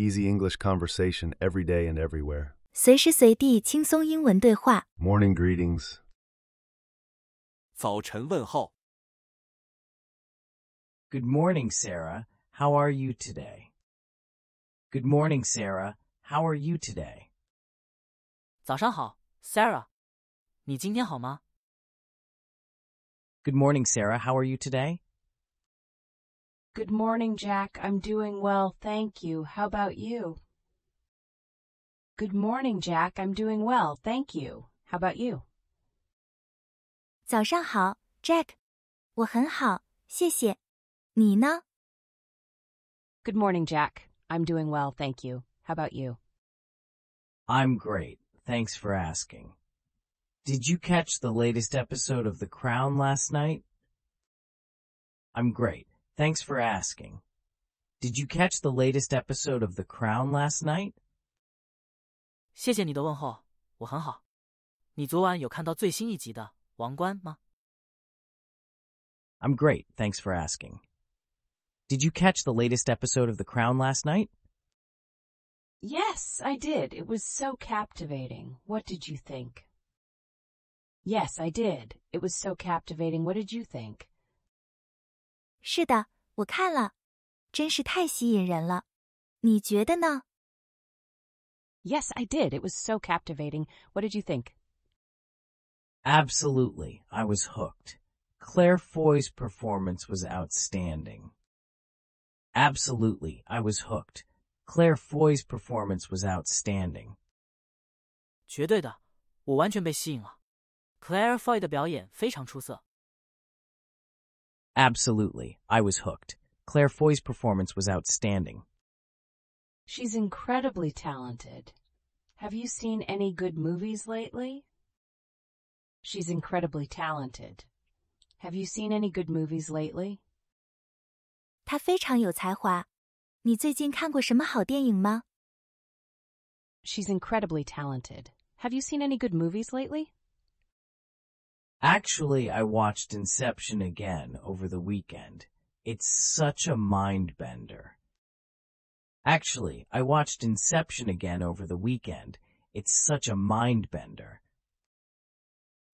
easy English conversation every day and everywhere. 随时随地轻松英文对话。Morning greetings. 早晨问候。Good morning, Sarah. How are you today? Good morning, Sarah. How are you today? 早上好，Sarah。你今天好吗？Good morning, Sarah. How are you today? Good morning, Jack. I'm doing well, thank you. How about you? Good morning, Jack. I'm doing well, thank you. How about you? 早上好，Jack。我很好，谢谢。你呢？Good morning, Jack. I'm doing well, thank you. How about you? I'm great. Thanks for asking. Did you catch the latest episode of The Crown last night? I'm great. Thanks for asking. Did you catch the latest episode of The Crown last night? 谢谢你的问候，我很好。你昨晚有看到最新一集的《王冠》吗？I'm great, thanks for asking. Did you catch the latest episode of The Crown last night? Yes, I did. It was so captivating. What did you think? Yes, I did. It was so captivating. What did you think? 是的，我看了，真是太吸引人了。你觉得呢？Yes, I did. It was so captivating. What did you think? Absolutely. I was hooked. Claire Foy's performance was outstanding. Absolutely. I was hooked. Claire Foy's performance was outstanding. 绝对的，我完全被吸引了。Claire Foy 的表演非常出色。Absolutely. I was hooked. Claire Foy's performance was outstanding. She's incredibly talented. Have you seen any good movies lately? She's incredibly talented. Have you seen any good movies lately? She's incredibly talented. Have you seen any good movies lately? Actually, I watched Inception again over the weekend. It's such a mind bender. Actually, I watched Inception again over the weekend. It's such a mind bender.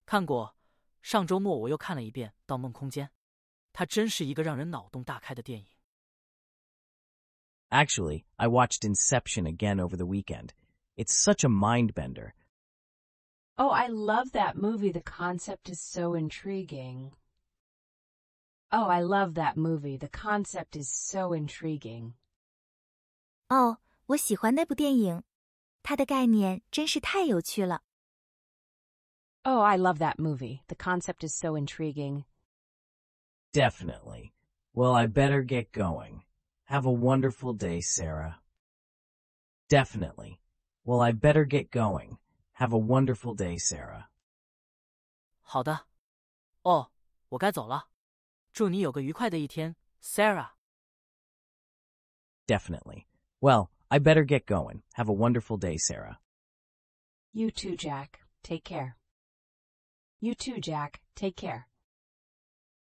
看过，上周末我又看了一遍《盗梦空间》，它真是一个让人脑洞大开的电影。Actually, I watched Inception again over the weekend. It's such a mind bender. Oh, I love that movie. The concept is so intriguing. Oh, I love that movie. The concept is so intriguing. 哦，我喜欢那部电影，它的概念真是太有趣了。Oh, oh, I love that movie. The concept is so intriguing. Definitely. Well, I better get going. Have a wonderful day, Sarah. Definitely. Well, I better get going. Have a wonderful day, Sarah. 好的。哦，我该走了。祝你有个愉快的一天，Sarah. Definitely. Well, I better get going. Have a wonderful day, Sarah. You too, Jack. Take care. You too, Jack. Take care.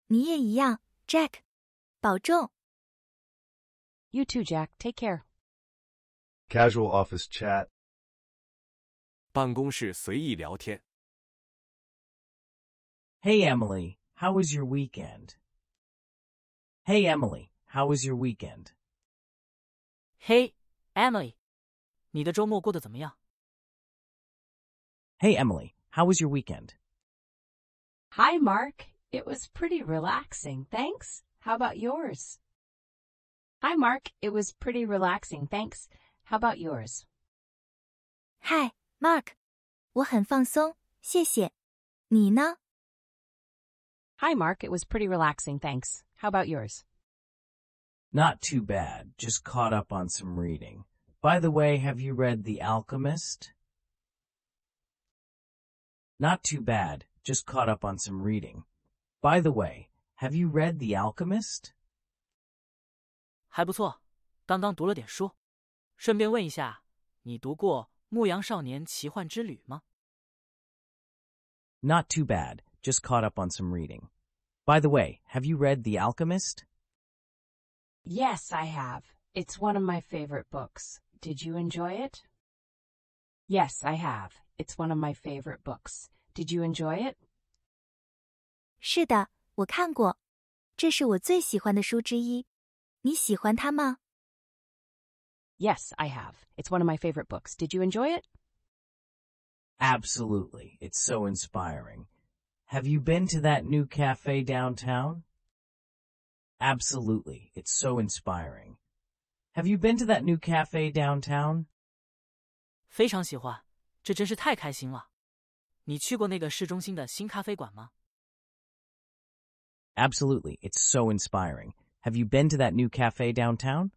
你也一样，Jack。保重。You too, Jack. Take care. Casual office chat. 办公室随意聊天。Hey Emily, how was your weekend? Hey Emily, how was your weekend? Hey Emily, 你的周末过得怎么样？Hey Emily, how was your weekend? Hi Mark, it was pretty relaxing, thanks. How about yours? Hi Mark, it was pretty relaxing, thanks. How about yours? Hi, Mark，我很放松，谢谢。你呢？Hi, Mark. It was pretty relaxing, thanks. How about yours? Not too bad. Just caught up on some reading. By the way, have you read The Alchemist? Not too bad. Just caught up on some reading. By the way, have you read The Alchemist? 还不错，刚刚读了点书。顺便问一下，你读过牧羊少年奇幻之旅吗？Not Not too bad. Just caught up on some reading. By the way, have you read The Alchemist? Yes, I have. It's one of my favorite books. Did you enjoy it? Yes, I have. It's one of my favorite books. Did you enjoy it? 是的，我看过。这是我最喜欢的书之一。你喜欢它吗？Yes, I have. It's one of my favorite books. Did you enjoy it? Absolutely. It's so inspiring. Have you been to that new cafe downtown? Absolutely. It's so inspiring. Have you been to that new cafe downtown? Absolutely. It's so inspiring. Have you been to that new cafe downtown?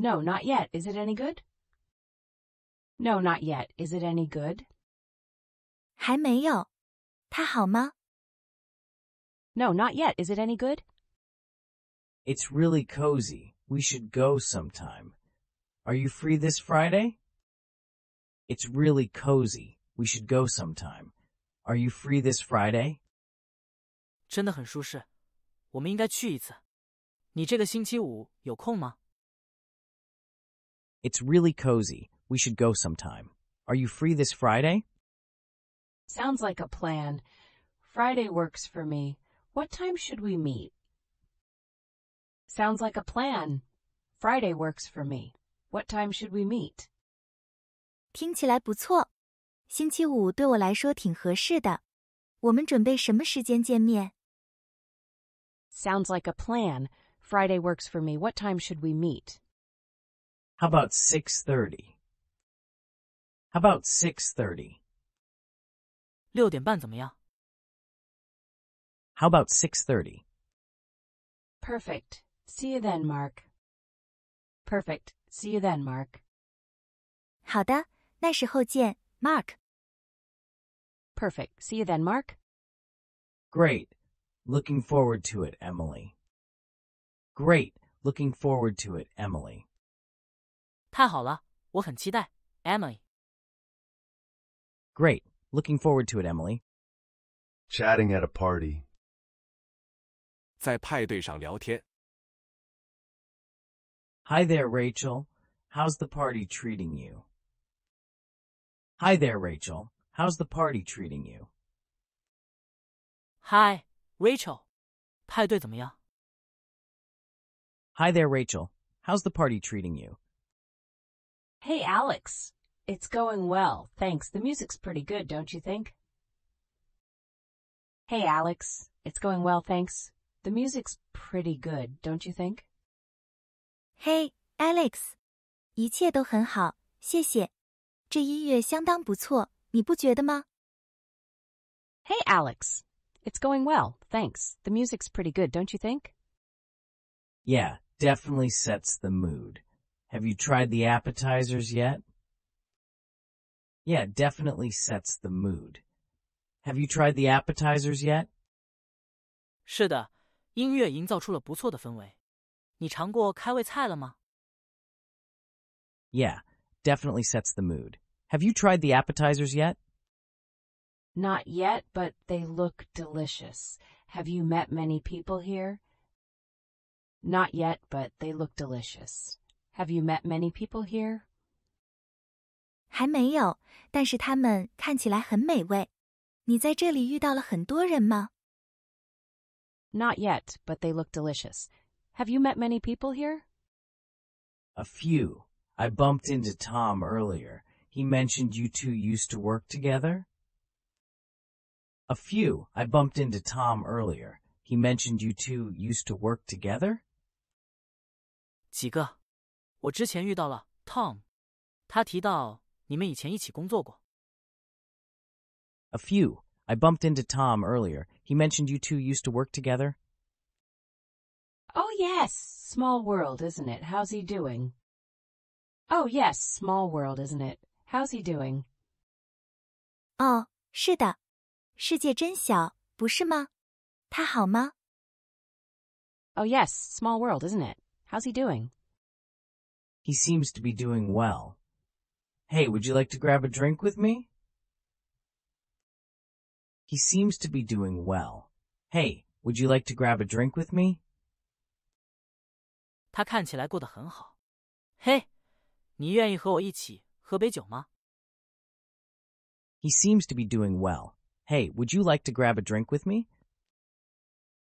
No, not yet. Is it any good? No, not yet. Is it any good? 还没有。它好吗? No, not yet. Is it any good? It's really cozy. We should go sometime. Are you free this Friday? It's really cozy. We should go sometime. Are you free this Friday? 真的很舒适，我们应该去一次。你这个星期五有空吗？it's really cozy. We should go sometime. Are you free this Friday? Sounds like a plan. Friday works for me. What time should we meet? Sounds like a plan. Friday works for me. What time should we meet? 听起来不错，星期五对我来说挺合适的。我们准备什么时间见面？Sounds like a plan. Friday works for me. What time should we meet? How about 6.30? How about 6.30? 六点半怎么样? How about 6.30? Perfect. See you then, Mark. Perfect. See you then, Mark. 好的，那时候见，Mark. Perfect. See you then, Mark. Great. Looking forward to it, Emily. Great. Looking forward to it, Emily. 太好了，我很期待，Emily。Great, looking forward to it, Emily. Chatting at a party. 在派对上聊天。Hi there, Rachel. How's the party treating you? Hi there, Rachel. How's the party treating you? Hi, Rachel. 派对怎么样？Hi there, Rachel. How's the party treating you? Hey, Alex. It's going well, thanks. The music's pretty good, don't you think? Hey, Alex. It's going well, thanks. The music's pretty good, don't you think? Hey, Alex. 一切都很好，谢谢。这音乐相当不错，你不觉得吗？Hey, Alex. It's going well, thanks. The music's pretty good, don't you think? Yeah, definitely sets the mood. Have you tried the appetizers yet? Yeah, definitely sets the mood. Have you tried the appetizers yet? Yeah, definitely sets the mood. Have you tried the appetizers yet? Not yet, but they look delicious. Have you met many people here? Not yet, but they look delicious. Have you met many people here? Not yet, but they look delicious. Have you met many people here? A few. I bumped into Tom earlier. He mentioned you two used to work together. A few. I bumped into Tom earlier. He mentioned you two used to work together. 几个。我之前遇到了 Tom，他提到你们以前一起工作过。A few. I bumped into Tom earlier. He mentioned you two used to work together. Oh, yes. Small world, isn't it? How's he doing? Oh, yes. Small world, isn't it? How's he doing? Oh, yes, small world, isn't it? How's he doing? He seems to be doing well. Hey, would you like to grab a drink with me? He seems to be doing well. Hey, would you like to grab a drink with me? 他看起来过得很好。嘿，你愿意和我一起喝杯酒吗？He seems to be doing well. Hey, would you like to grab a drink with me?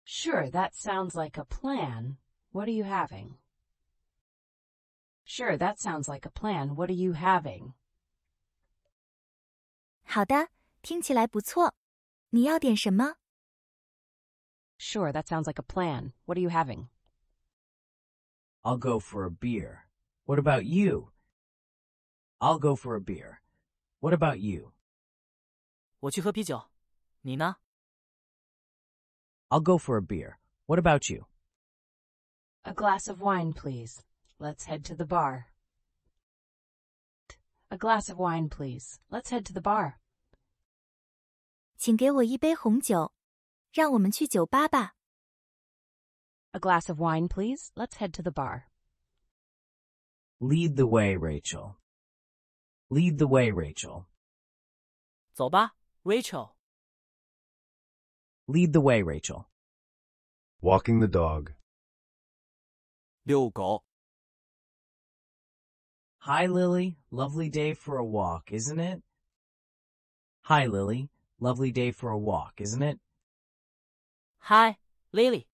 Sure, that sounds like a plan. What are you having? Sure, that sounds like a plan. What are you having? Sure, that sounds like a plan. What are you having? I'll go for a beer. What about you? I'll go for a beer. What about you? 我去喝啤酒。你呢？will go for a beer. What about you? A glass of wine, please. Let's head to the bar. A glass of wine, please. Let's head to the bar. A glass of wine, please. Let's head to the bar. Lead the way, Rachel. Lead the way, Rachel. 走吧，Rachel. Lead the way, Rachel. Walking the dog. 遛狗 Hi, Lily. Lovely day for a walk, isn't it? Hi, Lily. Lovely day for a walk, isn't it? Hi, Lily.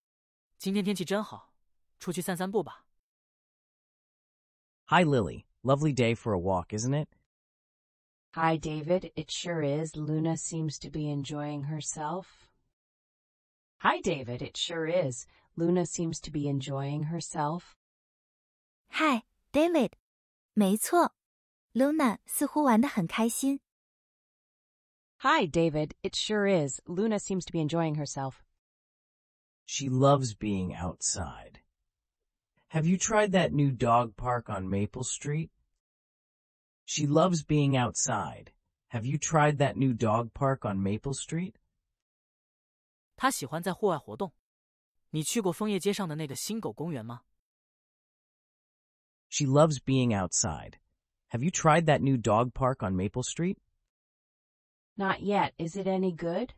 Hi Lily. Lovely day for a walk, isn't it? Hi, David. It sure is. Luna seems to be enjoying herself. Hi, David. It sure is. Luna seems to be enjoying herself. Hi, David. 没错，Luna 似乎玩得很开心。Hi, David. It sure is. Luna seems to be enjoying herself. She loves being outside. Have you tried that new dog park on Maple Street? She loves being outside. Have you tried that new dog park on Maple Street? 她喜欢在户外活动。你去过枫叶街上的那个新狗公园吗？she loves being outside. Have you tried that new dog park on Maple Street? Not yet. Is it any good?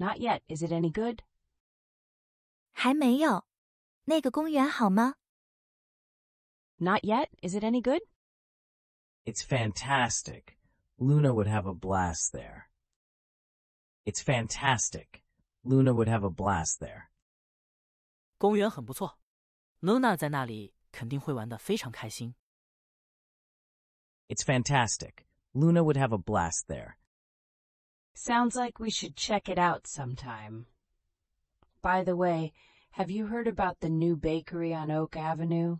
Not yet. Is it any good? Not yet. Is it any good? It's fantastic. Luna would have a blast there. It's fantastic. Luna would have a blast there. 公园很不错。Luna 在那里肯定会玩得非常开心。It's fantastic. Luna would have a blast there. Sounds like we should check it out sometime. By the way, have you heard about the new bakery on Oak Avenue?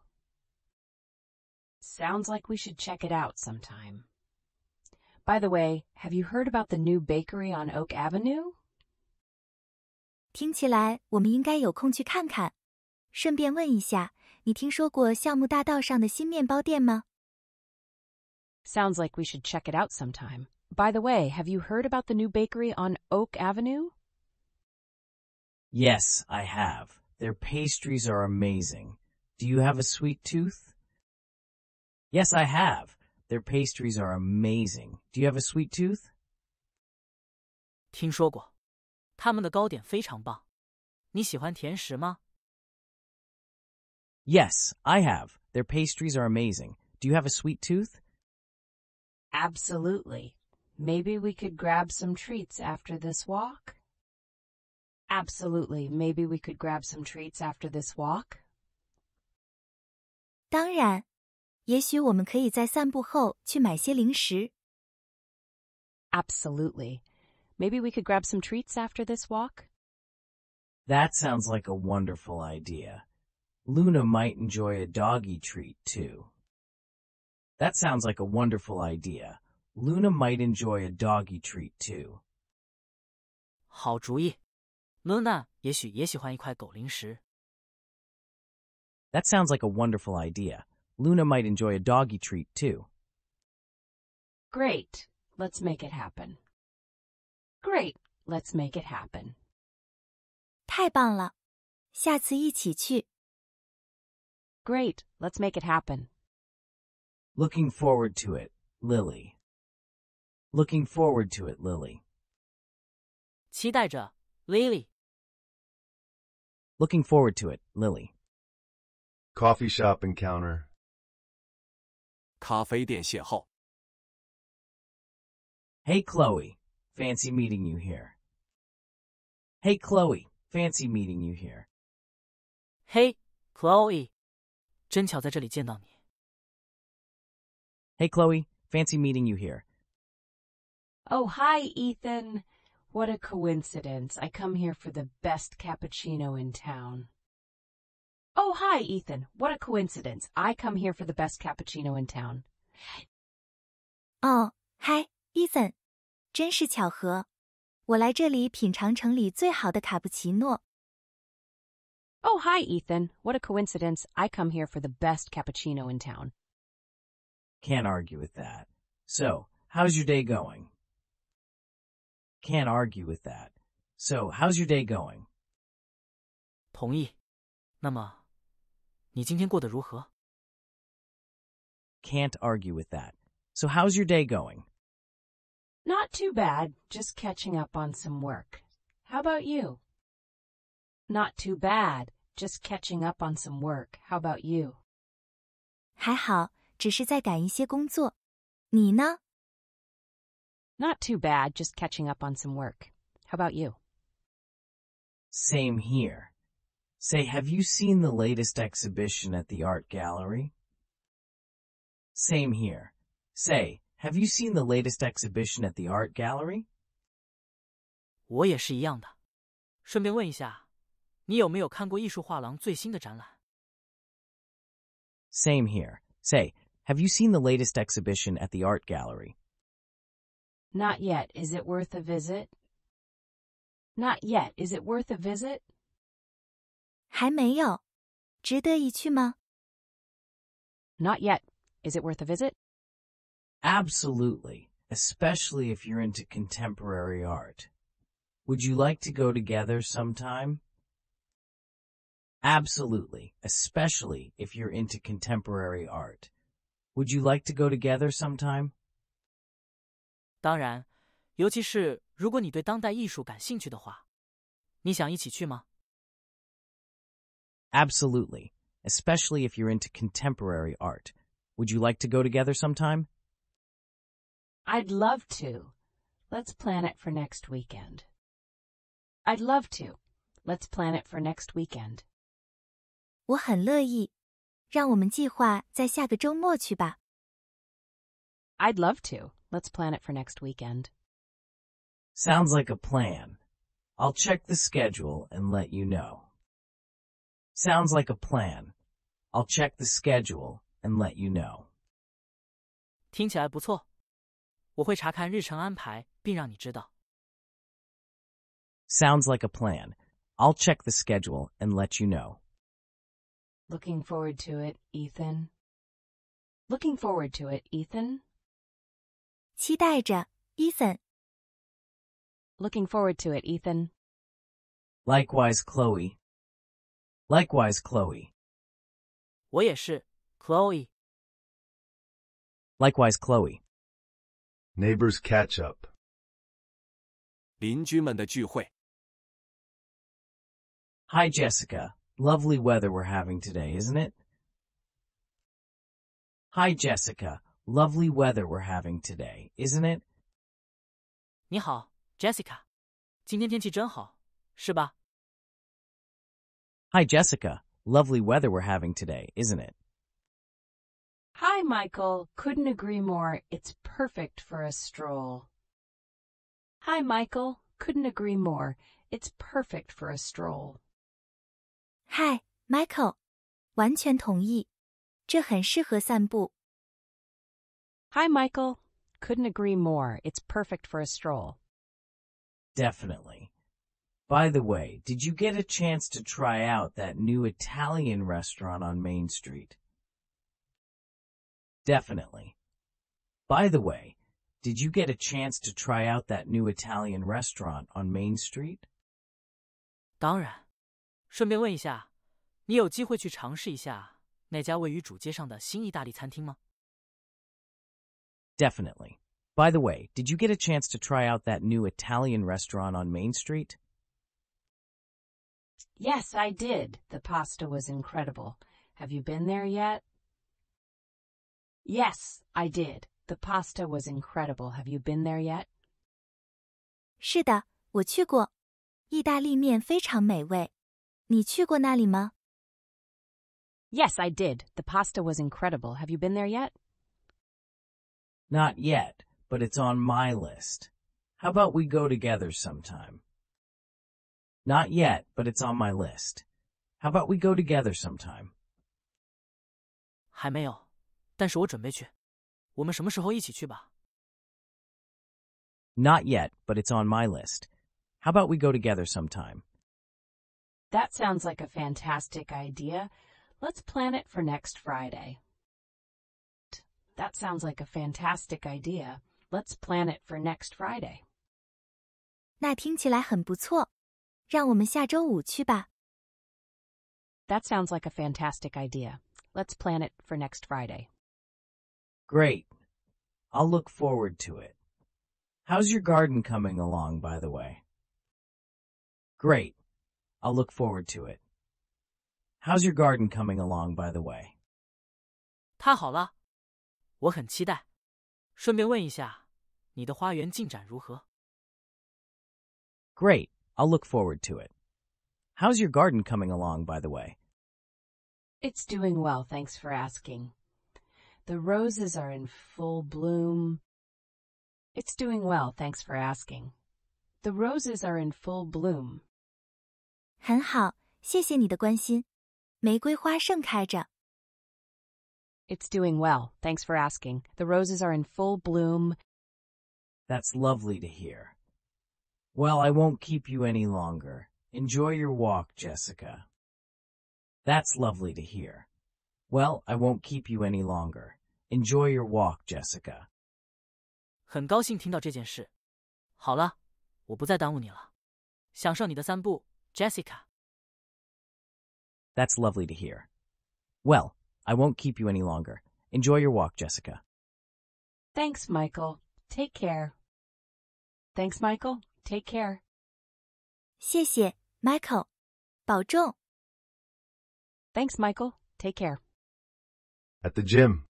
Sounds like we should check it out sometime. By the way, have you heard about the new bakery on Oak Avenue? 听起来我们应该有空去看看，顺便问一下你听说过橡木大道上的新面包店吗？Sounds like we should check it out sometime. By the way, have you heard about the new bakery on Oak Avenue? Yes, I have. Their pastries are amazing. Do you have a sweet tooth? Yes, I have. Their pastries are amazing. Do you have a sweet tooth? 听说过，他们的糕点非常棒。你喜欢甜食吗？Yes, I have. Their pastries are amazing. Do you have a sweet tooth? Absolutely. Maybe we could grab some treats after this walk? Absolutely. Maybe we could grab some treats after this walk? 当然，也许我们可以在散步后去买些零食。Absolutely. Maybe we could grab some treats after this walk? That sounds like a wonderful idea. Luna might enjoy a doggy treat, too. That sounds like a wonderful idea. Luna might enjoy a doggy treat, too. 好主意，Luna sounds like a wonderful idea. Luna might enjoy a doggy treat, too. Great. Let's make it happen. Great. Let's make it happen. 太棒了，下次一起去。Great, let's make it happen. Looking forward to it, Lily. Looking forward to it, Lily. 期待着，Lily. Looking forward to it, Lily. Coffee shop encounter. 咖啡店邂逅. Hey Chloe, fancy meeting you here. Hey Chloe, fancy meeting you here. Hey, Chloe, 真巧在这里见到你。Hey, Chloe. Fancy meeting you here. Oh, hi, Ethan. What a coincidence. I come here for the best cappuccino in town. Oh, hi, Ethan. What a coincidence. I come here for the best cappuccino in town. Oh, hi, Ethan. 真是巧合，我来这里品尝城里最好的卡布奇诺。Oh, hi, Ethan. What a coincidence. I come here for the best cappuccino in town. Can't argue with that. So, how's your day going? Can't argue with that. So, how's your day going? 同意。那么，你今天过得如何？not argue with that. So, how's your day going? Not too bad. Just catching up on some work. How about you? Not too bad, just catching up on some work. How about you? Not too bad, just catching up on some work. How about you? Same here. Say, have you seen the latest exhibition at the art gallery? Same here. Say, have you seen the latest exhibition at the art gallery? 我也是一样的。顺便问一下，你有没有看过艺术画廊最新的展览？Same here. Say, have you seen the latest exhibition at the art gallery? Not yet. Is it worth a visit? Not yet. Is it worth a visit? 还没有，值得一去吗？Not yet. Is it worth a visit? Absolutely, especially if you're into contemporary art. Would you like to go together sometime? Absolutely, especially if you're into contemporary art. Would you like to go together sometime? 当然，尤其是如果你对当代艺术感兴趣的话，你想一起去吗？Absolutely, especially if you're into contemporary art. Would you like to go together sometime? I'd love to. Let's plan it for next weekend. I'd love to. Let's plan it for next weekend. 我很乐意。让我们计划在下个周末去吧。I'd love to. Let's plan it for next weekend. Sounds like a plan. I'll check the schedule and let you know. Sounds like a plan. I'll check the schedule and let you know. 听起来不错，我会查看日程安排并让你知道。Sounds like a plan. I'll check the schedule and let you know. Looking forward to it, Ethan. Looking forward to it, Ethan. Ethan. Looking forward to it, Ethan. Likewise, Chloe. Likewise, Chloe. Chloe. Likewise, Chloe. Neighbors catch up. Hi, Jessica. Lovely weather we're having today, isn't it? Hi, Jessica. Lovely weather we're having today, isn't it? Hi, Jessica. Lovely weather we're having today, isn't it? Hi, Michael. Couldn't agree more. It's perfect for a stroll. Hi, Michael. Couldn't agree more. It's perfect for a stroll. Hi, Michael. Couldn't agree more. It's perfect for a stroll. Definitely. By the way, did you get a chance to try out that new Italian restaurant on Main Street? Definitely. By the way, did you get a chance to try out that new Italian restaurant on Main Street? 当然。顺便问一下，你有机会去尝试一下那家位于主街上的新意大利餐厅吗？Definitely. By the way, did you get a chance to try out that new Italian restaurant on Main Street? Yes, I did. The pasta was incredible. Have you been there yet? Yes, I did. The pasta was incredible. Have you been there yet? 是的，我去过。意大利面非常美味。你去过那里吗? Yes, I did. The pasta was incredible. Have you been there yet? Not yet, but it's on my list. How about we go together sometime? Not yet, but it's on my list. How about we go together sometime? yet, but it's on my list. How about we go together sometime? That sounds like a fantastic idea. Let's plan it for next Friday. That sounds like a fantastic idea. Let's plan it for next Friday. 那听起来很不错，让我们下周五去吧。That sounds like a fantastic idea. Let's plan it for next Friday. Great. I'll look forward to it. How's your garden coming along, by the way? Great. I'll look forward to it. How's your garden coming along, by the way? Great, i I'll look forward to it. How's your garden coming along, by the way? It's doing well, thanks for asking. The roses are in full bloom. It's doing well, thanks for asking. The roses are in full bloom. 很好，谢谢你的关心。玫瑰花盛开着。It's doing well. Thanks for asking. The roses are in full bloom. That's lovely to hear. Well, I won't keep you any longer. Enjoy your walk, Jessica. That's lovely to hear. Well, I won't keep you any longer. Enjoy your walk, Jessica. 很高兴听到这件事。好了，我不再耽误你了。享受你的散步。Jessica. That's lovely to hear. Well, I won't keep you any longer. Enjoy your walk, Jessica. Thanks, Michael. Take care. Thanks, Michael. Take care. Thanks, Michael. Take care. At the gym.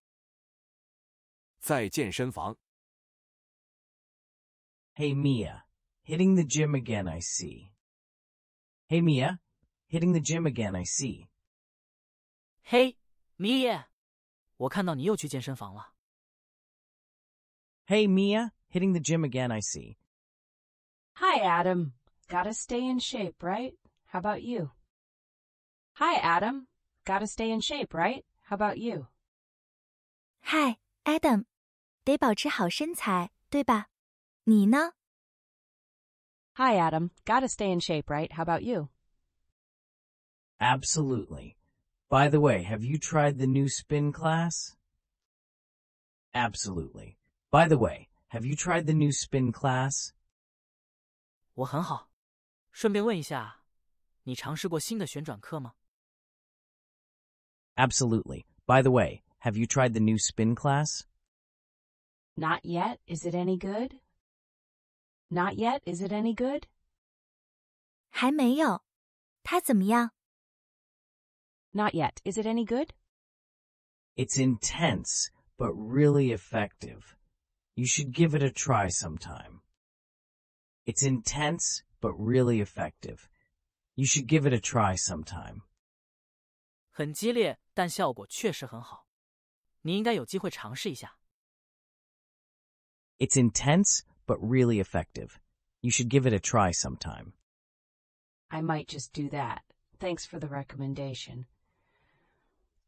Hey Mia. Hitting the gym again, I see. Hey, Mia. Hitting the gym again, I see. Hey, Mia. 我看到你又去健身房了。Hey, Mia. Hitting the gym again, I see. Hi, Adam. Gotta stay in shape, right? How about you? Hi, Adam. Gotta stay in shape, right? How about you? Hi, Adam. 得保持好身材，对吧？你呢？Hi, Adam. Gotta stay in shape, right? How about you? Absolutely. By the way, have you tried the new spin class? Absolutely. By the way, have you tried the new spin class? Absolutely. By the way, have you tried the new spin class? Not yet. Is it any good? Not yet, is it any good? Not yet, is it any good? It's intense, but really effective. You should give it a try sometime. It's intense, but really effective. You should give it a try sometime. 很激烈，但效果确实很好。你应该有机会尝试一下。It's intense, but really effective. You should give it a try sometime. I might just do that. Thanks for the recommendation.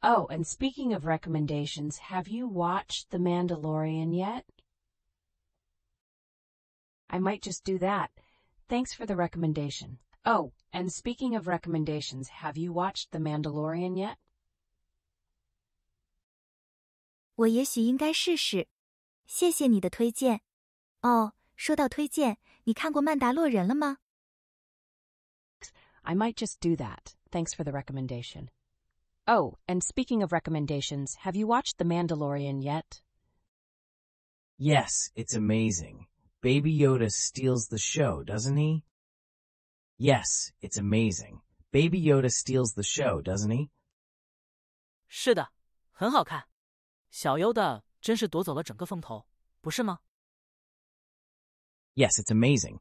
Oh, and speaking of recommendations, have you watched The Mandalorian yet? I might just do that. Thanks for the recommendation. Oh, and speaking of recommendations, have you watched The Mandalorian yet? 我也许应该试试。谢谢你的推荐。哦，说到推荐，你看过《曼达洛人》了吗？I might just do that. Thanks for the recommendation. Oh, and speaking of recommendations, have you watched The Mandalorian yet? Yes, it's amazing. Baby Yoda steals the show, doesn't he? Yes, it's amazing. Baby Yoda steals the show, doesn't he? Yes, it's amazing.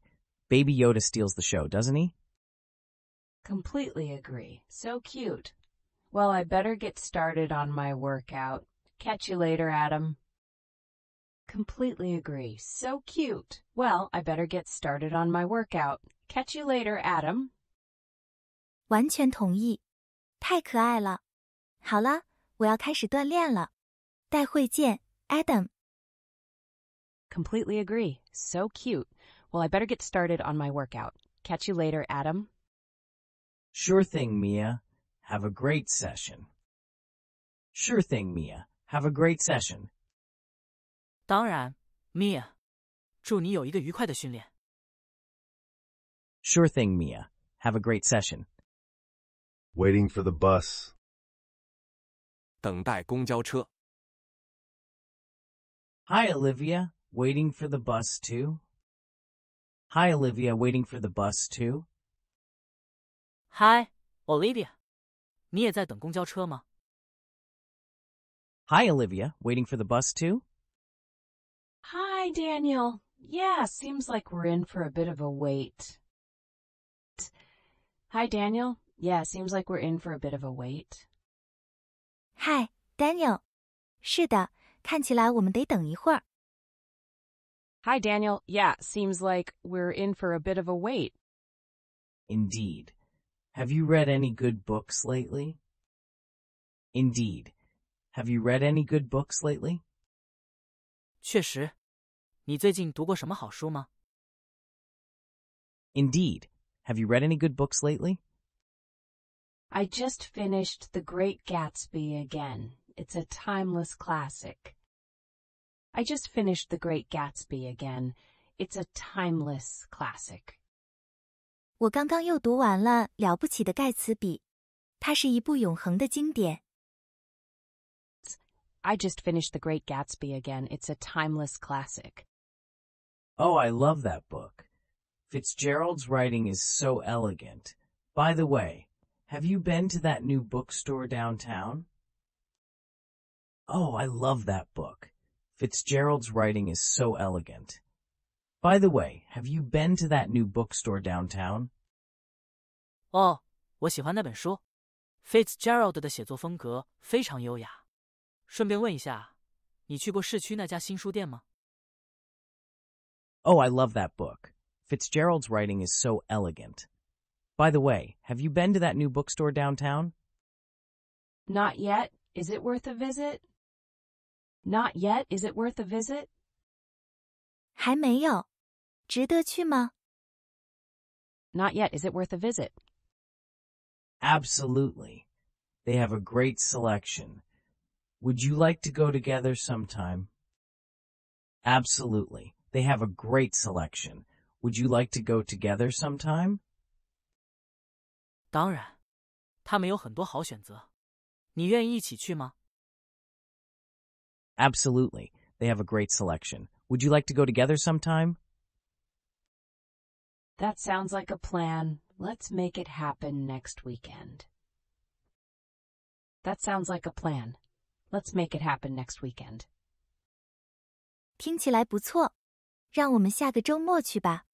Baby Yoda steals the show, doesn't he? Completely agree. So cute. Well, I better get started on my workout. Catch you later, Adam. Completely agree. So cute. Well, I better get started on my workout. Catch you later, Adam. 完全同意，太可爱了。好了，我要开始锻炼了。待会见，Adam。Completely agree. So cute. Well, I better get started on my workout. Catch you later, Adam. Sure thing, Mia. Have a great session. Sure thing, Mia. Have a great session. 当然，Mia，祝你有一个愉快的训练。Sure thing, Mia. Have a great session. Waiting for the bus. 等待公交车。Hi, Olivia. Waiting for the bus too? Hi, Olivia, waiting for the bus too? Hi, Olivia. 你也在等公交车吗? Hi, Olivia, waiting for the bus too? Hi, Daniel. Yeah, seems like we're in for a bit of a wait. Hi, Daniel. Yeah, seems like we're in for a bit of a wait. Hi, Daniel. 是的，看起来我们得等一会儿。Hi, Daniel. Yeah, seems like we're in for a bit of a wait. Indeed. Have you read any good books lately? Indeed. Have you read any good books lately? Indeed, Have you read any good books lately? I just finished The Great Gatsby again. It's a timeless classic. I just finished The Great Gatsby again. It's a timeless classic. 我刚刚又读完了《了不起的盖茨比》，它是一部永恒的经典。I just finished The Great Gatsby again. It's a timeless classic. Oh, I love that book. Fitzgerald's writing is so elegant. By the way, have you been to that new bookstore downtown? Oh, I love that book. Fitzgerald's writing is so elegant. By the way, have you been to that new bookstore downtown? Oh, I love that book. Fitzgerald's writing is so elegant. By the way, have you been to that new bookstore downtown? Not yet. Is it worth a visit? Not yet, is it worth a visit? Not yet, is it worth a visit? Absolutely. They have a great selection. Would you like to go together sometime? Absolutely. They have a great selection. Would you like to go together sometime? Absolutely. They have a great selection. Would you like to go together sometime? That sounds like a plan. Let's make it happen next weekend. That sounds like a plan. Let's make it happen next weekend. 听起来不错，让我们下个周末去吧。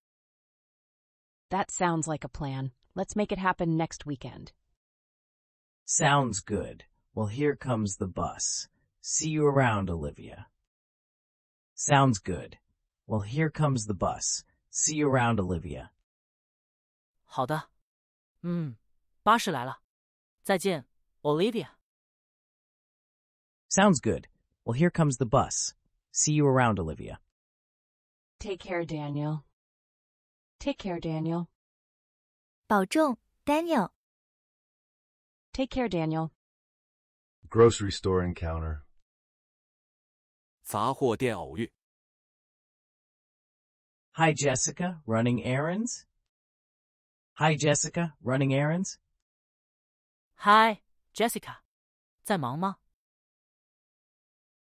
That sounds like a plan. Let's make it happen next weekend. Sounds good. Well, here comes the bus. See you around, Olivia. Sounds good. Well, here comes the bus. See you around, Olivia. 好的，嗯，巴士来了，再见，Olivia. Sounds good. Well, here comes the bus. See you around, Olivia. Take care, Daniel. Take care, Daniel. 保重，Daniel. Take care, Daniel. Grocery store encounter. 杂货店偶遇。Hi, Jessica, running errands? Hi, Jessica, running errands? Hi, Jessica,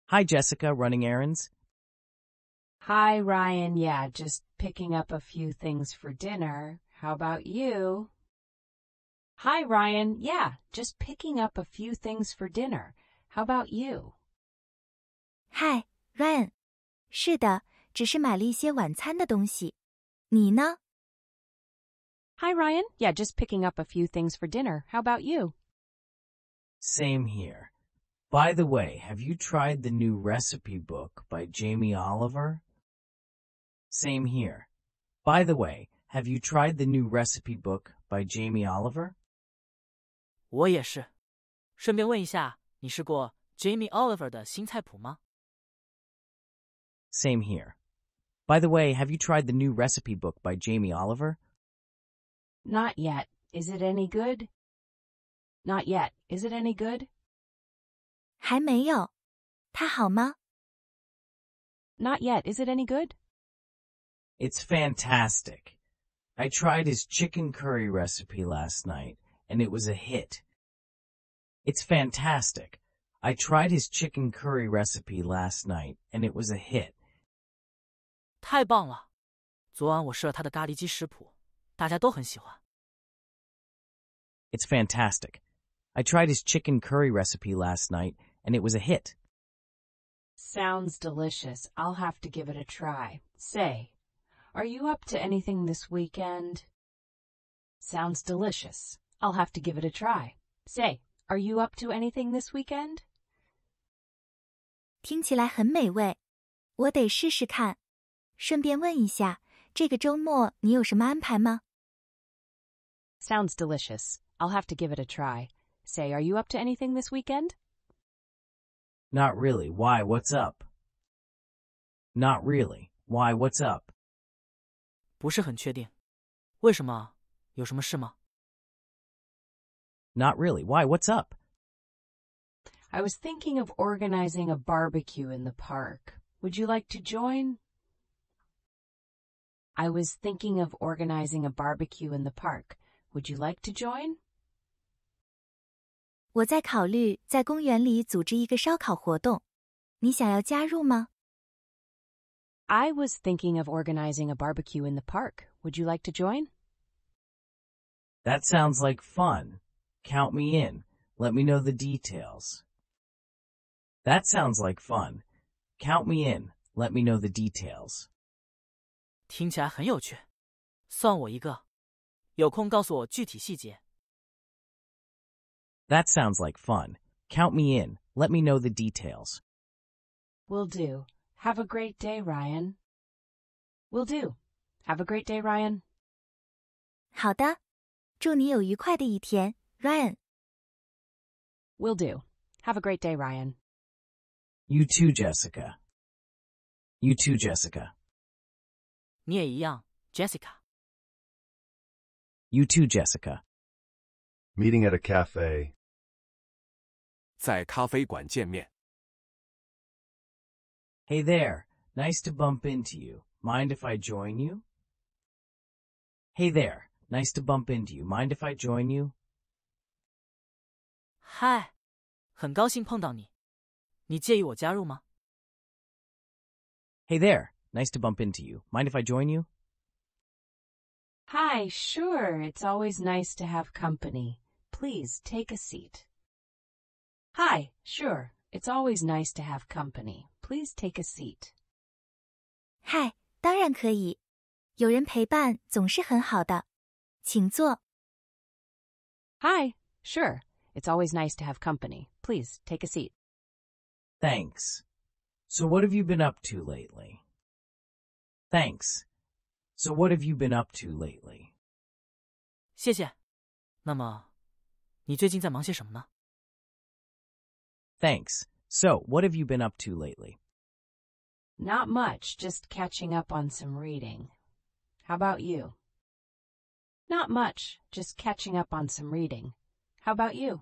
Hi Jessica, running errands? Hi, Ryan, yeah, just picking up a few things for dinner. How about you? Hi, Ryan, yeah, just picking up a few things for dinner. How about you? 嗨，Ryan。是的，只是买了一些晚餐的东西。你呢？Hi, Ryan. Yeah, just picking up a few things for dinner. How about you? Same here. By the way, have you tried the new recipe book by Jamie Oliver? Same here. By the way, have you tried the new recipe book by Jamie Oliver? 我也是。顺便问一下，你试过 Jamie Oliver 的新菜谱吗？same here. By the way, have you tried the new recipe book by Jamie Oliver? Not yet. Is it any good? Not yet. Is it any good? 还没有。它好吗? Not yet. Is it any good? It's fantastic. I tried his chicken curry recipe last night, and it was a hit. It's fantastic. I tried his chicken curry recipe last night, and it was a hit. 太棒了！昨晚我试了他的咖喱鸡食谱，大家都很喜欢。It's fantastic. I tried his chicken curry recipe last night, and it was a hit. Sounds delicious. I'll have to give it a try. Say, are you up to anything this weekend? Sounds delicious. I'll have to give it a try. Say, are you up to anything this weekend? 听起来很美味，我得试试看。顺便问一下，这个周末你有什么安排吗？Sounds delicious. I'll have to give it a try. Say, are you up to anything this weekend? Not really. Why? What's up? Not really. Why? What's up? 不是很确定。为什么？有什么事吗？Not really. Why? What's up? I was thinking of organizing a barbecue in the park. Would you like to join? I was thinking of organizing a barbecue in the park. Would you like to join? 我在考虑在公园里组织一个烧烤活动，你想要加入吗？I was thinking of organizing a barbecue in the park. Would you like to join? That sounds like fun. Count me in. Let me know the details. That sounds like fun. Count me in. Let me know the details. 听起来很有趣，算我一个。有空告诉我具体细节。That sounds like fun. Count me in. Let me know the details. Will do. Have a great day, Ryan. Will do. Have a great day, Ryan. 好的，祝你有愉快的一天，Ryan. Will do. Have a great day, Ryan. You too, Jessica. You too, Jessica. 你也一样，Jessica。You too, Jessica. Meeting at a cafe. 在咖啡馆见面。Hey there, nice to bump into you. Mind if I join you? Hey there, nice to bump into you. Mind if I join you? Hi, 很高兴碰到你。你介意我加入吗？Hey there, Nice to bump into you. Mind if I join you? Hi, sure. It's always nice to have company. Please take a seat. Hi, sure. It's always nice to have company. Please take a seat. 嗨，当然可以，有人陪伴总是很好的，请坐。Hi, sure. It's always nice to have company. Please take a seat. Thanks. So what have you been up to lately? Thanks. So what have you been up to lately? 谢谢。那么，你最近在忙些什么呢？Thanks. So what have you been up to lately? Not much, just catching up on some reading. How about you? Not much, just catching up on some reading. How about you?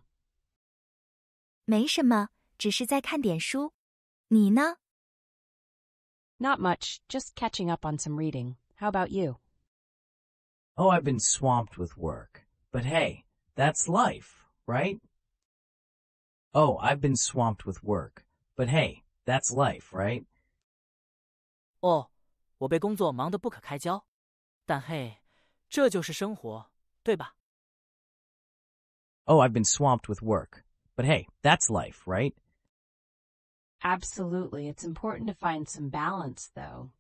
没什么，只是在看点书。你呢？not much, just catching up on some reading. How about you? Oh, I've been swamped with work. But hey, that's life, right? Oh, I've been swamped with work. But hey, that's life, right? 哦，我被工作忙得不可开交，但嘿，这就是生活，对吧？Oh, oh, I've been swamped with work. But hey, that's life, right? Absolutely. It's important to find some balance, though.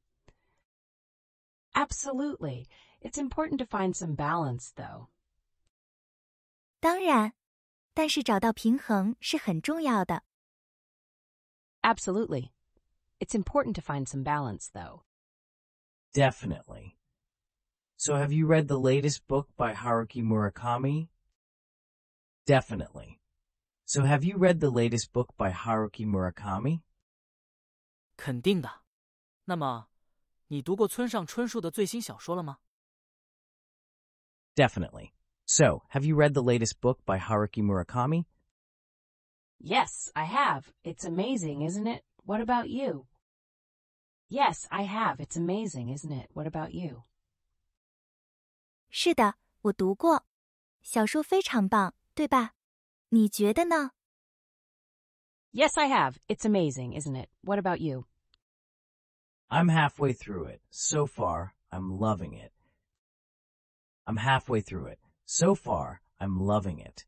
Absolutely. It's important to find some balance, though. 当然，但是找到平衡是很重要的。Absolutely. It's important to find some balance, though. Definitely. So have you read the latest book by Haruki Murakami? Definitely. So have you read the latest book by Haruki Murakami? Definitely. So, have you read the latest book by Haruki Murakami? Yes, I have. It's amazing, isn't it? What about you? Yes, I have. It's amazing, isn't it? What about you? 是的，我读过，小说非常棒，对吧？Yes, I have. It's amazing, isn't it? What about you? I'm halfway through it. So far, I'm loving it. I'm halfway through it. So far, I'm loving it.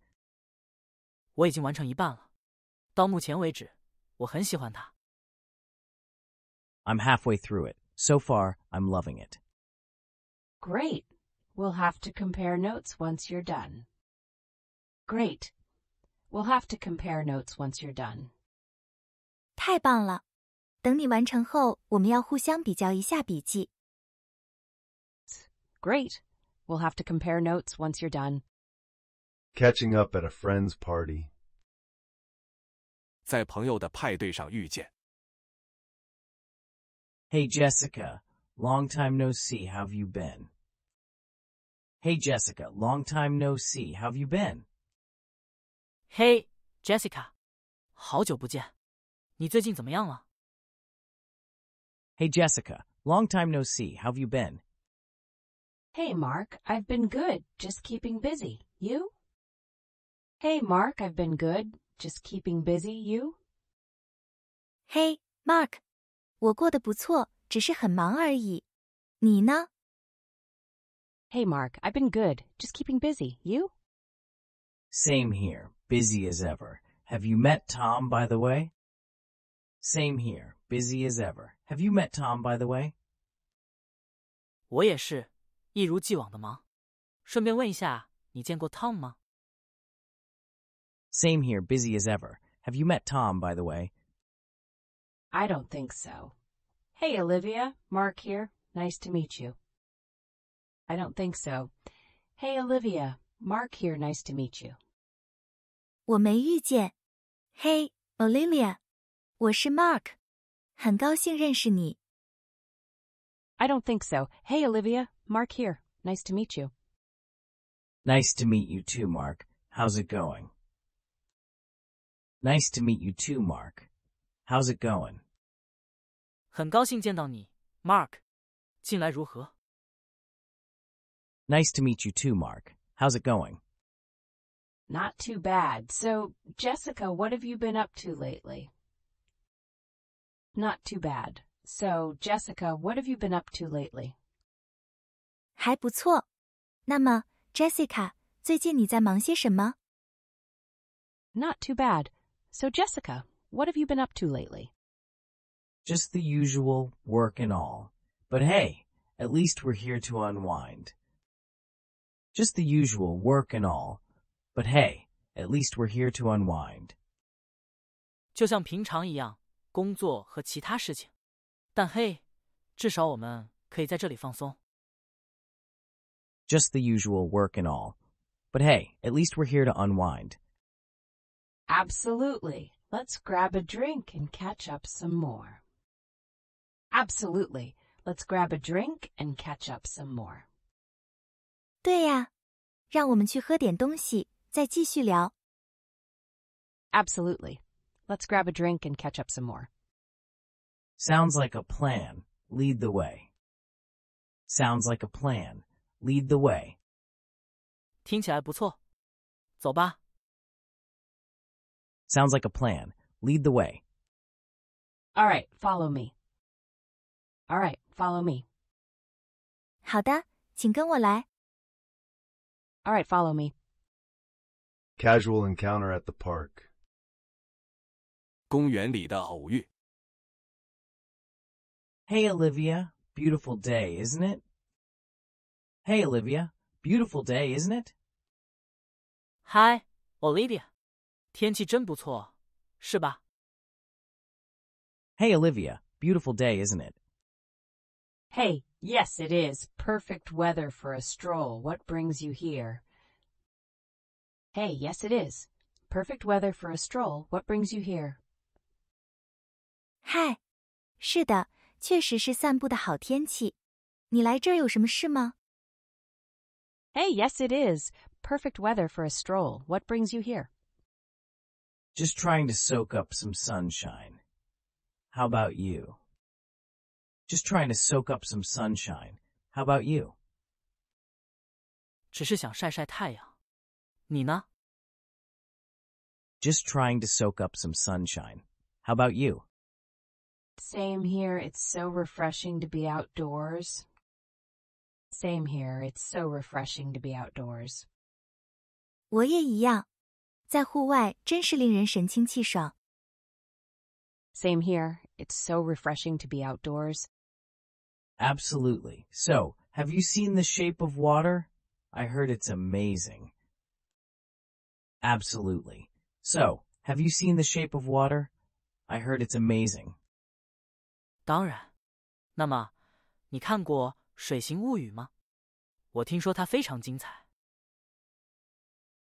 我已经完成一半了，到目前为止，我很喜欢它。I'm halfway through it. So far, I'm loving it. Great. We'll have to compare notes once you're done. Great. We'll have to compare notes once you're done. 太棒了！等你完成后，我们要互相比较一下笔记。Great. We'll have to compare notes once you're done. Catching up at a friend's party. 在朋友的派对上遇见。Hey Jessica, long time no see. How've you been? Hey Jessica, long time no see. How've you been? Jessica, 好久不见，你最近怎么样了？Hey Jessica, long time no see. How've you been? Hey Mark, I've been good, just keeping busy. You? Hey Mark, I've been good, just keeping busy. You? Hey Mark，我过得不错，只是很忙而已。你呢？Hey Mark, I've been good, just keeping busy. You? Same here busy as ever. Have you met Tom, by the way? Same here, busy as ever. Have you met Tom, by the way? 我也是，一如既往的忙。顺便问一下，你见过 Same here, busy as ever. Have you met Tom, by the way? I don't think so. Hey, Olivia. Mark here. Nice to meet you. I don't think so. Hey, Olivia. Mark here. Nice to meet you. 我没遇见。嘿、hey,，Olivia，我是 Mark，很高兴认识你。I don't think so. Hey, Olivia, Mark here. Nice to meet you. Nice to meet you too, Mark. How's it going? Nice to meet you too, Mark. How's it going? Nice to meet you too, Mark. How's it going? Not too bad. So, Jessica, what have you been up to lately? Not too bad. So, Jessica, what have you been up to lately? Not too bad. So, Jessica, what have you been up to lately? Just the usual work and all. But hey, at least we're here to unwind. Just the usual work and all. But hey, at least we're here to unwind. 就像平常一样，工作和其他事情。但嘿，至少我们可以在这里放松。Just the usual work and all. But hey, at least we're here to unwind. Absolutely. Let's grab a drink and catch up some more. Absolutely. Let's grab a drink and catch up some more. 对呀，让我们去喝点东西，再继续聊。Absolutely. Let's grab a drink and catch up some more. Sounds like a plan. Lead the way. Sounds like a plan. Lead the way. 听起来不错，走吧。Sounds like a plan. Lead the way. All right, follow me. All right, follow me. 好的，请跟我来。All right, follow me. Casual encounter at the park. Hey Olivia, beautiful day, isn't it? Hey Olivia, beautiful day, isn't it? Hi, Olivia. Hey Olivia, beautiful day, isn't it? Hey, yes it is. Perfect weather for a stroll. What brings you here? Hey, yes it is. Perfect weather for a stroll. What brings you here? Hey, yes it is. Perfect weather for a stroll. What brings you here? Just trying to soak up some sunshine. How about you? Just trying to soak up some sunshine. How about you? 只是想晒晒太阳。Nina, Just trying to soak up some sunshine. How about you? Same here. It's so refreshing to be outdoors. Same here. It's so refreshing to be outdoors. 我也一样，在户外真是令人神清气爽。Same here. It's so refreshing to be outdoors. Absolutely. So, have you seen The Shape of Water? I heard it's amazing. Absolutely. So, have you seen The Shape of Water? I heard it's amazing. 当然。那么，你看过《水形物语》吗？我听说它非常精彩。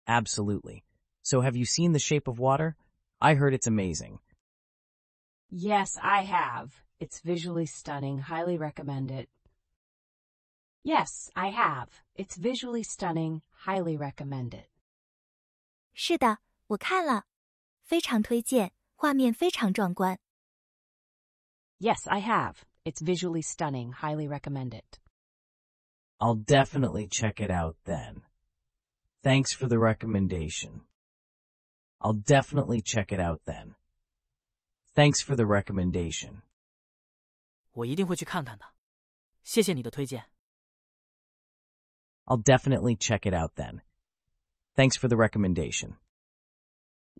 Absolutely. So have you seen The Shape of Water? I heard it's amazing. Yes, I have. It's visually stunning. Highly recommend it. Yes, I have. It's visually stunning. Highly recommend it. 是的，我看了，非常推荐，画面非常壮观。Yes, I have. It's visually stunning. Highly recommend it. I'll definitely check it out then. Thanks for the recommendation. I'll definitely check it out then. Thanks for the recommendation. 我一定会去看看的，谢谢你的推荐。I'll definitely check it out then. Thanks for the recommendation.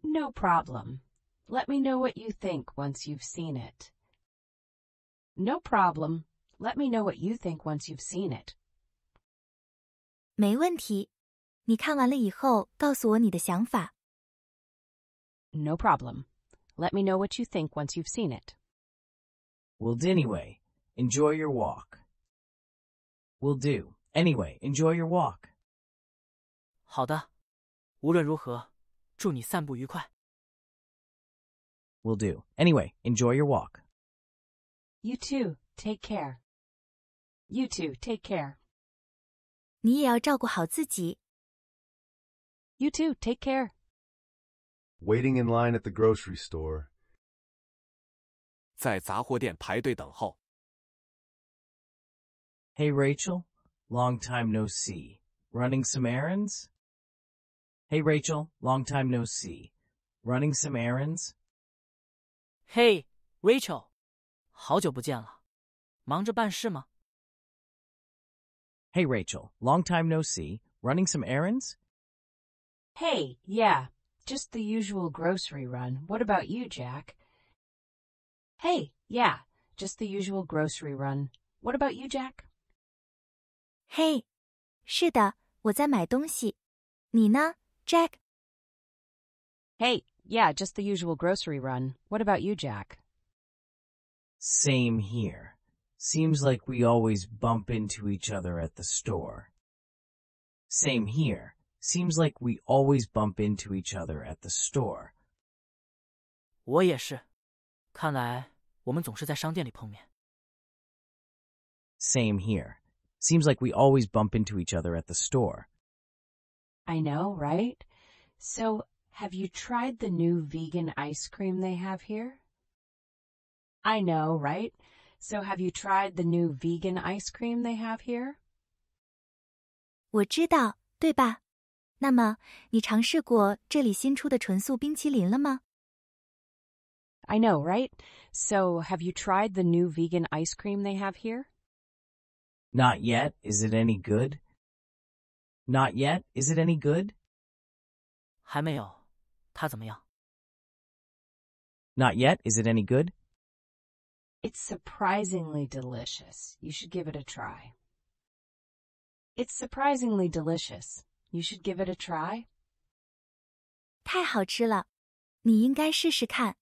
No problem. Let me know what you think once you've seen it. No problem. Let me know what you think once you've seen it. 没问题，你看完了以后告诉我你的想法。No problem. Let me know what you think once you've seen it. Will do anyway. Enjoy your walk. Will do. Anyway, enjoy your walk. 好的，无论如何，祝你散步愉快。Will do. Anyway, enjoy your walk. You too. Take care. You too. Take care. 你也要照顾好自己。You too. Take care. Waiting in line at the grocery store. 在杂货店排队等候。Hey Rachel, long time no see. Running some errands? Hey Rachel, long time no see. Running some errands? Hey, Rachel，好久不见了，忙着办事吗？Hey Rachel, long time no see. Running some errands? Hey, yeah, just the usual grocery run. What about you, Jack? Hey, yeah, just the usual grocery run. What about you, Jack? Hey，是的，我在买东西。你呢？Jack. Hey, yeah, just the usual grocery run. What about you, Jack? Same here. Seems like we always bump into each other at the store. Same here. Seems like we always bump into each other at the store. 我也是，看来我们总是在商店里碰面。Same here. Seems like we always bump into each other at the store. I know, right? So, have you tried the new vegan ice cream they have here? I know, right? So have you tried the new vegan ice cream they have here? I know, right? So have you tried the new vegan ice cream they have here? Not yet. Is it any good? Not yet? Is it any good? Not yet? Is it any good? It's surprisingly delicious. You should give it a try. It's surprisingly delicious. You should give it a try. 太好吃了，你应该试试看。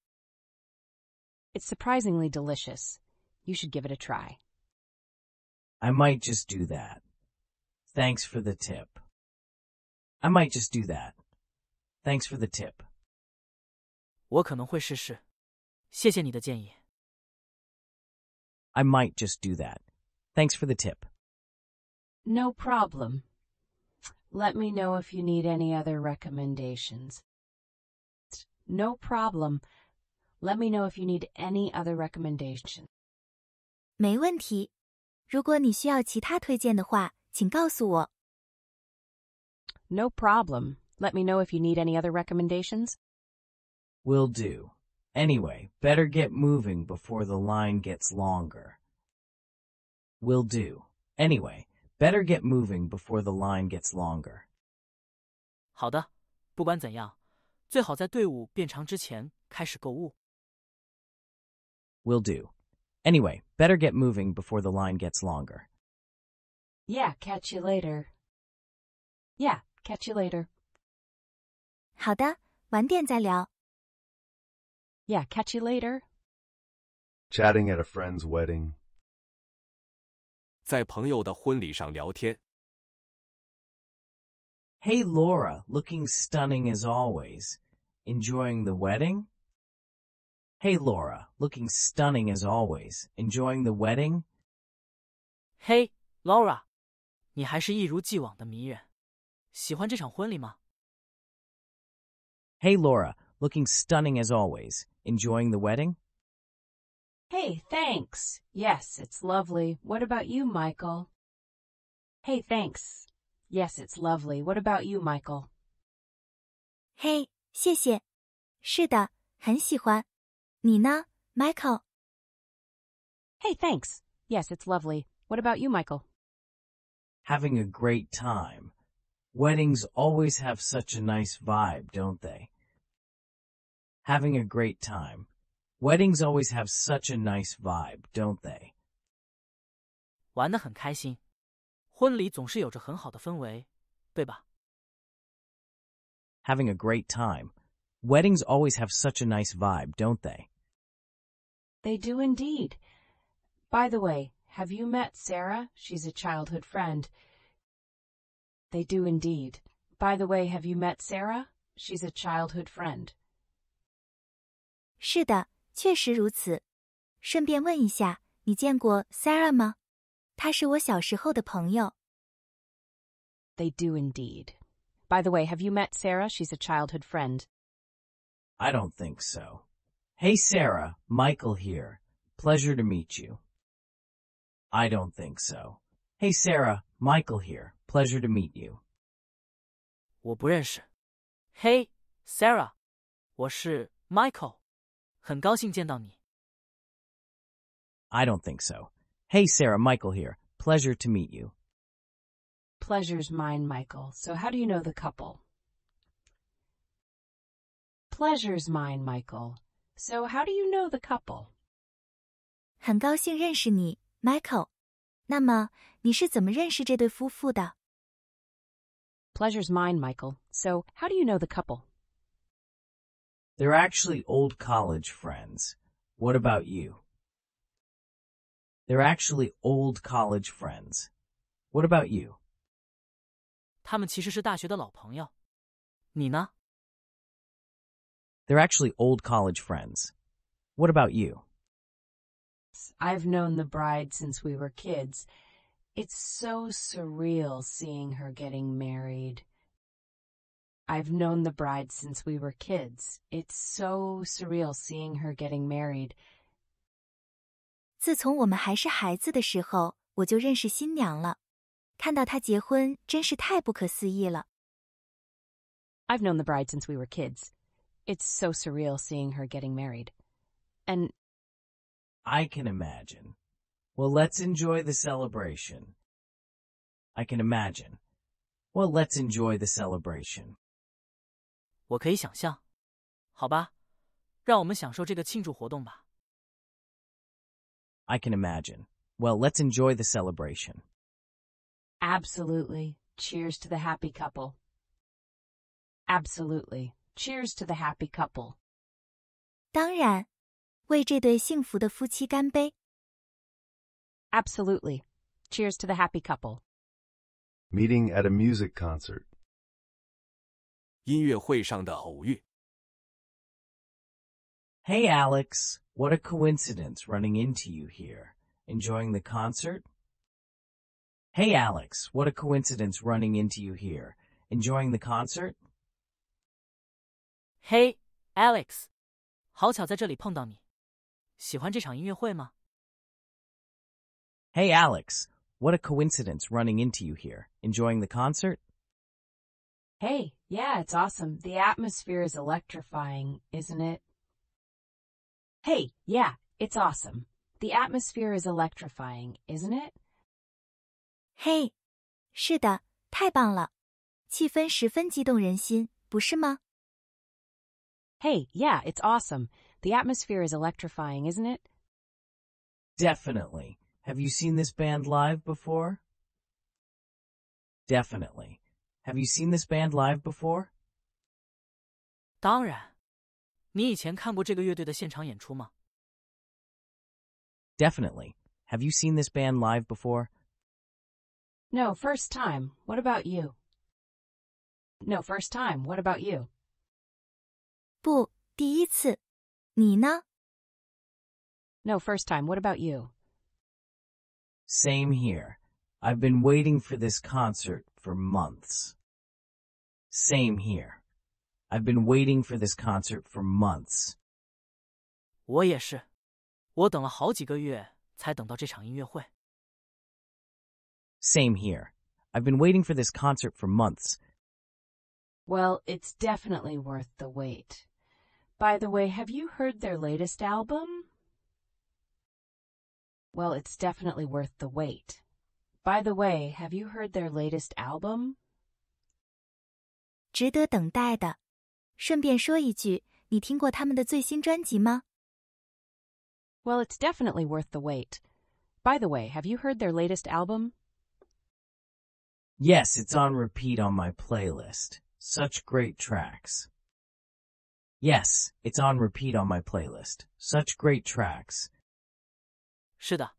It's surprisingly delicious. You should give it a try. I might just do that. Thanks for the tip. I might just do that. Thanks for the tip. 我可能会试试，谢谢你的建议。I might just do that. Thanks for the tip. No problem. Let me know if you need any other recommendations. No problem. Let me know if you need any other recommendations. 没问题。如果你需要其他推荐的话，请告诉我。No problem. Let me know if you need any other recommendations. Will do. Anyway, better get moving before the line gets longer. Will do. Anyway, better get moving before the line gets longer. 好的，不管怎样，最好在队伍变长之前开始购物。Will do. Anyway, better get moving before the line gets longer. Yeah, catch you later. Yeah, catch you later. 好的，晚点再聊。Yeah, catch you later. Chatting at a friend's wedding. 在朋友的婚礼上聊天。Hey Laura, looking stunning as always. Enjoying the wedding? Hey Laura, looking stunning as always. Enjoying the wedding? Hey Laura, 你还是一如既往的迷人。喜欢这场婚礼吗？Hey Laura, looking stunning as always. Enjoying the wedding? Hey, thanks. Yes, it's lovely. What about you, Michael? Hey, thanks. Yes, it's lovely. What about you, Michael? Hey, 谢谢。是的，很喜欢。你呢，Michael？Hey, thanks. Yes, it's lovely. What about you, Michael? having a great time. Weddings always have such a nice vibe, don't they? Having a great time. Weddings always have such a nice vibe, don't they? 玩得很开心，婚礼总是有着很好的氛围，对吧？Having a great time. Weddings always have such a nice vibe, don't they? They do indeed. By the way, have you met Sarah? She's a childhood friend. They do indeed. By the way, have you met Sarah? She's a childhood friend. 是的，确实如此。顺便问一下，你见过 Sarah 吗？她是我小时候的朋友。They do indeed. By the way, have you met Sarah? She's a childhood friend. I don't think so. Hey Sarah, Michael here. Pleasure to meet you. I don't think so. Hey Sarah, Michael here. Pleasure to meet you. 我不认识。Hey, I Michael，很高兴见到你。I don't think so. Hey Sarah, Michael here. Pleasure to meet you. Pleasure's mine, Michael. So how do you know the couple? Pleasure's mine, Michael. So how do you know the couple? 很高兴认识你，Michael，那么你是怎么认识这对夫妇的？Pleasure's mine, Michael. So, how do you know the couple? They're actually old college friends. What about you? They're actually old college friends. What about you? 他们其实是大学的老朋友。你呢？They're actually old college friends. What about you? I've known the bride since we were kids. It's so surreal seeing her getting married. I've known the bride since we were kids. It's so surreal seeing her getting married. 自从我们还是孩子的时候，我就认识新娘了。看到她结婚，真是太不可思议了。I've known the bride since we were kids. It's so surreal seeing her getting married. And I can imagine. Well, let's enjoy the celebration. I can imagine. Well, let's enjoy the celebration. 我可以想象，好吧，让我们享受这个庆祝活动吧。I can imagine. Well, let's enjoy the celebration. Absolutely. Cheers to the happy couple. Absolutely. Cheers to the happy couple. 当然，为这对幸福的夫妻干杯！Absolutely. Cheers to the happy couple. Meeting at a music concert. 音乐会上的偶遇。Hey Alex, what a coincidence running into you here. Enjoying the concert? Hey Alex, what a coincidence running into you here. Enjoying the concert? Hey Alex, 好巧在这里碰到你。喜欢这场音乐会吗？Hey Alex, what a coincidence running into you here. Enjoying the concert? Hey, yeah, it's awesome. The atmosphere is electrifying, isn't it? Hey, yeah, it's awesome. The atmosphere is electrifying, isn't it? Hey, 是的，太棒了，气氛十分激动人心，不是吗？Hey, yeah, it's awesome. The atmosphere is electrifying, isn't it? Definitely. Have you seen this band live before? Definitely. Have you seen this band live before? Definitely. Have you seen this band live before? No, first time. What about you? No, first time. What about you? 不，第一次。Nina? No, first time. What about you? Same here. I've been waiting for this concert for months. Same here. I've been waiting for this concert for months. 我也是，我等了好几个月才等到这场音乐会。Same here. I've been waiting for this concert for months. Well, it's definitely worth the wait. By the way, have you heard their latest album? Well, it's definitely worth the wait. By the way, have you heard their latest album? 值得等待的。顺便说一句，你听过他们的最新专辑吗？Well, it's definitely worth the wait. By the way, have you heard their latest album? Yes, it's on repeat on my playlist. Such great tracks. Yes, it's on repeat on my playlist. Such great tracks. 是的，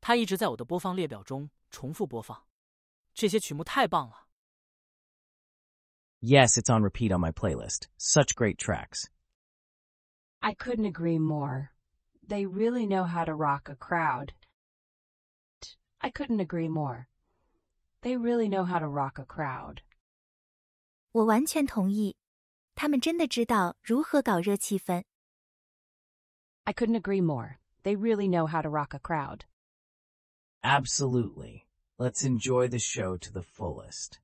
它一直在我的播放列表中重复播放。这些曲目太棒了。Yes, it's on repeat on my playlist. Such great tracks. I couldn't agree more. They really know how to rock a crowd. I couldn't agree more. They really know how to rock a crowd. 我完全同意。他们真的知道如何搞热气氛。I couldn't agree more. They really know how to rock a crowd. Absolutely. Let's enjoy the show to the fullest.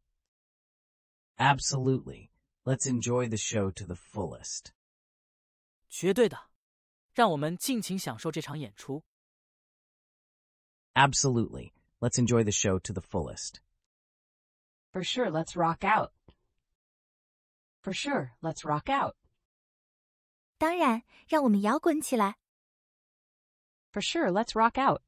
Absolutely. Let's enjoy the show to the fullest. 绝对的，让我们尽情享受这场演出。Absolutely. Let's enjoy the show to the fullest. For sure, let's rock out. For sure, let's rock out. 当然，让我们摇滚起来。For sure, let's rock out.